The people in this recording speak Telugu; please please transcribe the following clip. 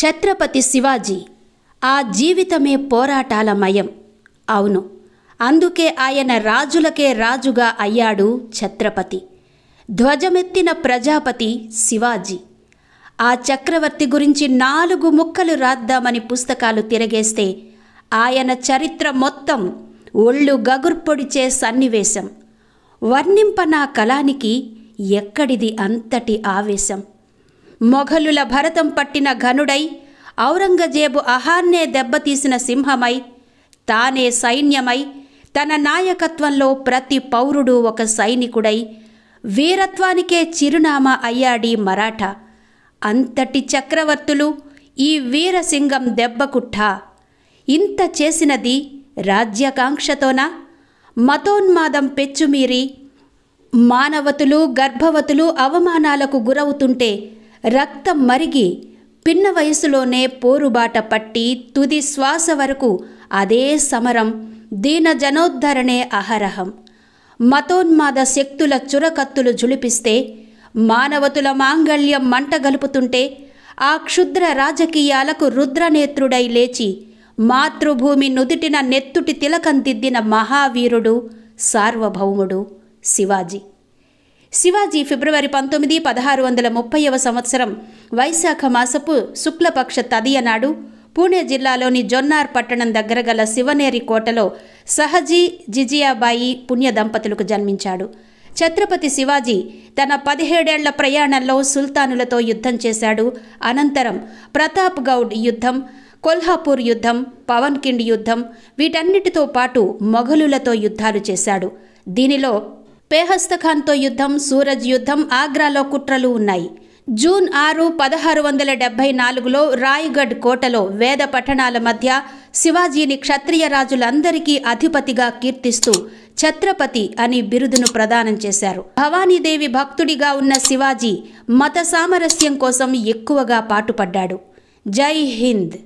ఛత్రపతి శివాజీ ఆ జీవితమే పోరాటాల మయం అవును అందుకే ఆయన రాజులకే రాజుగా అయ్యాడు ఛత్రపతి ధ్వజమెత్తిన ప్రజాపతి శివాజీ ఆ చక్రవర్తి గురించి నాలుగు ముక్కలు రాద్దామని పుస్తకాలు తిరగేస్తే ఆయన చరిత్ర మొత్తం ఒళ్ళు గగుర్పొడిచే సన్నివేశం వర్ణింప నా కళానికి ఎక్కడిది అంతటి ఆవేశం మొఘలుల భరతం పట్టిన ఘనుడై ఔరంగజేబు అహార్నే దెబ్బతీసిన సింహమై తానే సైన్యమై తన నాయకత్వంలో ప్రతి పౌరుడు ఒక సైనికుడై వీరత్వానికే చిరునామా అయ్యాడి మరాఠా అంతటి చక్రవర్తులు ఈ వీరసింగం దెబ్బకుట్టా ఇంత చేసినది రాజ్యాకాంక్షతోనా మతోన్మాదం పెచ్చుమీరి మానవతులు గర్భవతులు అవమానాలకు గురవుతుంటే రక్తం మరిగి పిన్న వయసులోనే పోరుబాట పట్టి తుది శ్వాస వరకు అదే సమరం దీన జనోద్ధరణే అహరహం మతోన్మాద శక్తుల చురకత్తులు జులిపిస్తే మానవతుల మాంగళ్యం మంట గలుపుతుంటే ఆ క్షుద్ర రాజకీయాలకు రుద్రనేత్రుడై లేచి మాతృభూమి నుదుటిన నెత్తుటి తిలకం దిద్దిన మహావీరుడు సార్వభౌముడు శివాజీ శివాజీ ఫిబ్రవరి పంతొమ్మిది పదహారు వందల ముప్పైవ సంవత్సరం వైశాఖ మాసపు శుక్లపక్ష తదియ నాడు పూణే జిల్లాలోని జొన్నార్ పట్టణం దగ్గర గల శివనేరి కోటలో సహజీ జిజియాబాయి పుణ్య దంపతులకు జన్మించాడు ఛత్రపతి శివాజీ తన పదిహేడేళ్ల ప్రయాణంలో సుల్తానులతో యుద్ధం చేశాడు అనంతరం ప్రతాప్ గౌడ్ యుద్ధం కొల్హాపూర్ యుద్ధం పవన్ కిండ్ యుద్ధం వీటన్నిటితో పాటు మొఘలులతో యుద్ధాలు చేశాడు దీనిలో పేహస్తఖాన్తో యుద్ధం సూరజ్ యుద్ధం ఆగ్రాలో కుట్రలు ఉన్నాయి జూన్ ఆరు పదహారు వందల డెబ్బై నాలుగులో రాయ్గఢ్ కోటలో వేద పఠనాల మధ్య శివాజీని క్షత్రియ రాజులందరికీ అధిపతిగా కీర్తిస్తూ ఛత్రపతి అని బిరుదును ప్రదానం చేశారు భవానీదేవి భక్తుడిగా ఉన్న శివాజీ మత సామరస్యం కోసం ఎక్కువగా పాటుపడ్డాడు జై హింద్